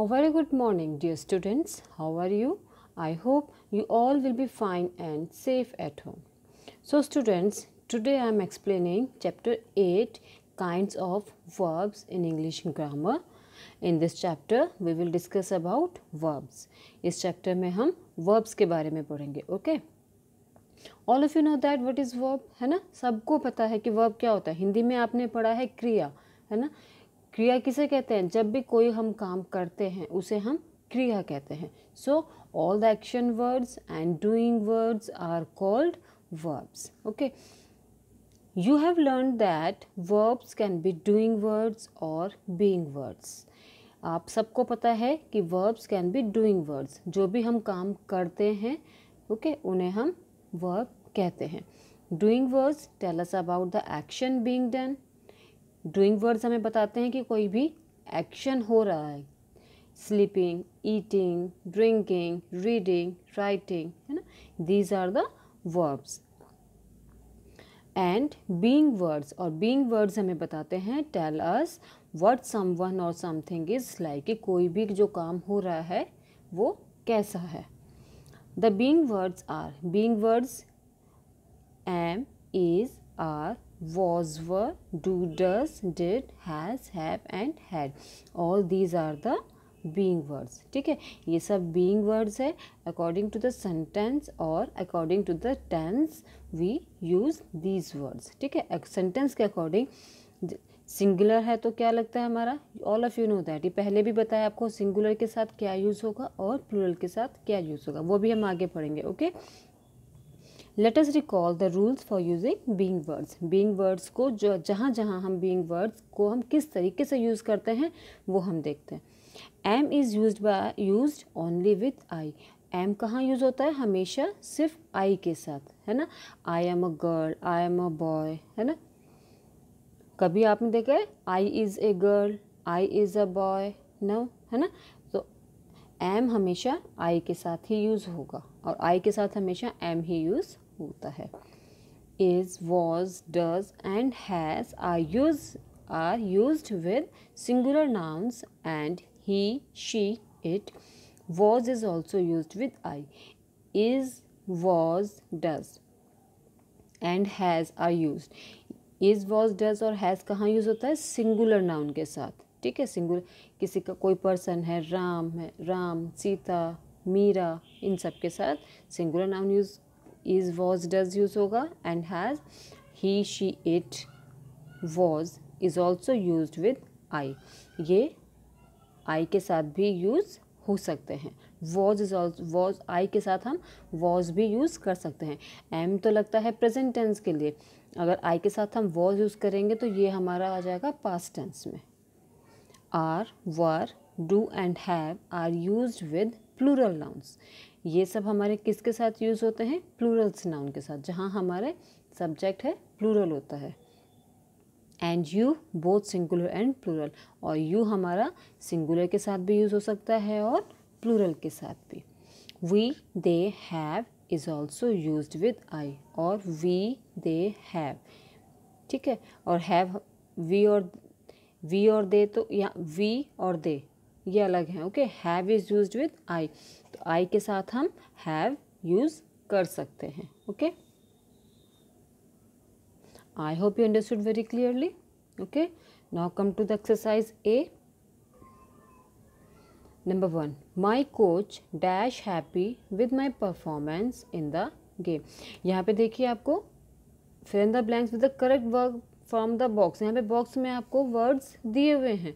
A very good morning dear students. How are you? I hope you all will be fine and safe at home. So students, today I am explaining chapter 8 kinds of verbs in English grammar. In this chapter, we will discuss about verbs. Is chapter mein hum verbs ke बारे mein padhenge, okay? All of you know that what is verb, hai na? Sabko pata hai ki verb kya hota hai. Hindi mein aapne padha hai kriya, है ना क्रिया किसे कहते हैं जब भी कोई हम काम करते हैं उसे हम क्रिया कहते हैं so all the action words and doing words are called verbs okay you have learn that verbs can be doing words और बीइंग वर्ड्स आप सबको पता है कि verbs can be doing words जो भी हम काम करते हैं ओके okay, उन्हें हम वर्ब कहते हैं doing words tell us about the action being done doing words हमें बताते हैं कि कोई भी एक्शन हो रहा है sleeping eating drinking reading writing है ना these are the verbs and being words और बींग वर्ड्स हमें बताते हैं tell us what someone और समथिंग इज लाइक कि कोई भी जो काम हो रहा है वो कैसा है the being words are being words am is are was, were, do, does, did, has, have and had. All these are the being words ठीक है ये सब being words है according to the sentence or according to the tense we use these words ठीक है sentence के according singular है तो क्या लगता है हमारा all of you know that ये पहले भी बताया आपको सिंगुलर के साथ क्या यूज़ होगा और प्लूरल के साथ क्या यूज़ होगा वो भी हम आगे पढ़ेंगे okay let us recall the rules for using being words being words को जो जहाँ जहाँ हम बींग वर्ड्स को हम किस तरीके से यूज़ करते हैं वो हम देखते हैं am is use by use only with I am कहाँ यूज़ होता है हमेशा सिर्फ आई के साथ है ना I am a girl I am a boy है ना कभी आपने देखा है I is a girl I is a boy न है ना तो एम हमेशा आई के साथ ही यूज़ होगा और आई के साथ हमेशा एम ही यूज़ होता है is was does and has are use are use with singular nouns and he she it was is also use with I is was does and has are use is was does और has कहाँ use होता है singular noun के साथ ठीक है singular किसी का कोई पर्सन है राम है राम सीता मीरा इन सब के साथ singular noun use is was does use होगा and has he she it was is also use with I ये आई के साथ भी यूज़ हो सकते हैं was is also was I के साथ हम वॉज भी यूज़ कर सकते हैं एम तो लगता है प्रेजेंट टेंस के लिए अगर आई के साथ हम वॉज यूज़ करेंगे तो ये हमारा आ जाएगा पास्ट टेंस में are were do and have are use with plural nouns ये सब हमारे किसके साथ यूज़ होते हैं प्लूरल्स नाउन के साथ जहाँ हमारे सब्जेक्ट है प्लूरल होता है and you both singular and plural और यू हमारा सिंगुलर के साथ भी यूज़ हो सकता है और प्लूरल के साथ भी we they have is also use with I और वी दे हैव ठीक है और हैव वी और वी और दे तो या वी और दे ये अलग है okay have is use with I तो आई के साथ हम हैव यूज़ कर सकते हैं okay I hope you understood very clearly okay now come to the exercise A number one my coach dash happy with my performance in the game यहाँ पे देखिए आपको फिर in the blanks with the correct work from the box यहाँ पे box में आपको words दिए हुए हैं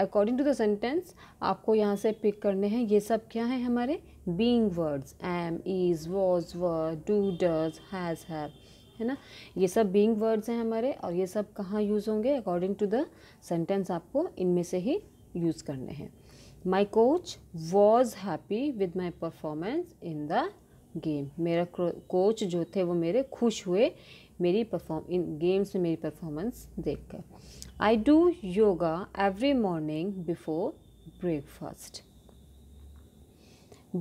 अकॉर्डिंग टू द सेंटेंस आपको यहाँ से पिक करने हैं ये सब क्या है हमारे being words am is was व डू डज हैज़ हैव है ना ये सब बींग वर्ड्स हैं हमारे और ये सब कहाँ यूज़ होंगे अकॉर्डिंग टू द सेंटेंस आपको इनमें से ही यूज़ करने हैं my coach was happy with my performance in the game मेरा कोच जो थे वो मेरे खुश हुए मेरी परफॉर्म इन गेम्स में मेरी परफॉर्मेंस देख कर I do yoga every morning before breakfast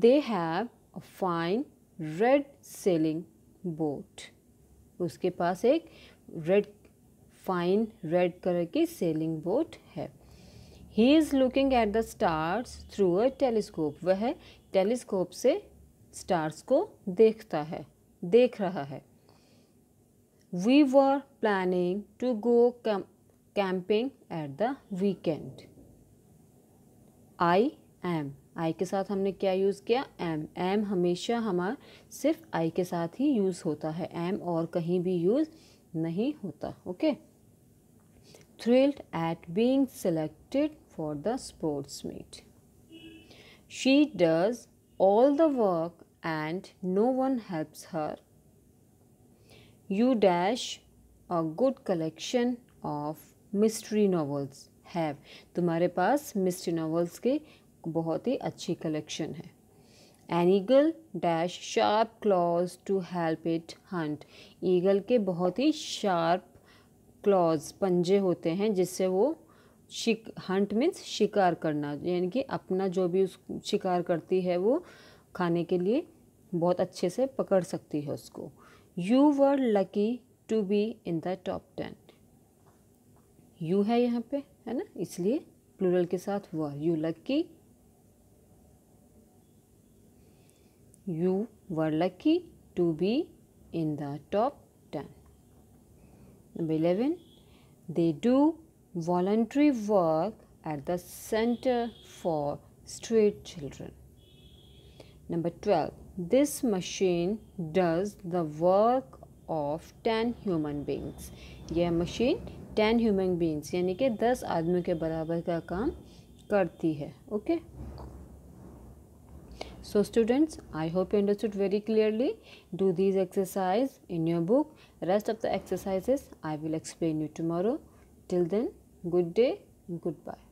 they have a fine red sailing boat उसके पास एक रेड फाइन रेड कलर की सेलिंग बोट है he is looking at the stars through a telescope वह टेलीस्कोप से stars को देखता है देख रहा है we were planning to go camp camping at the weekend i am आई के साथ हमने क्या यूज़ किया एम एम हमेशा हमार सिर्फ आई के साथ ही यूज़ होता है एम और कहीं भी यूज़ नहीं होता okay thrilled at being selected for the sports meet she does all the work and no one helps her you dash a good collection of mystery novels have तुम्हारे पास mystery novels के बहुत ही अच्छी collection है an eagle dash sharp claws to help it hunt eagle के बहुत ही sharp clause पंजे होते हैं जिससे वो शिक हंट मीन्स शिकार करना यानी कि अपना जो भी उस शिकार करती है वो खाने के लिए बहुत अच्छे से पकड़ सकती है उसको you were lucky to be in the top ten you है यहाँ पे है ना इसलिए प्लूरल के साथ were you lucky you were lucky to be in the top ten number eleven they do voluntary work at the centre for street children number twelve this machine does the work of ten human beings यह machine ten human beings यानी कि दस आदमियों के बराबर का काम करती है okay so students I hope you understood very clearly do these exercise in your book rest of the exercises I will explain you tomorrow till then good day good bye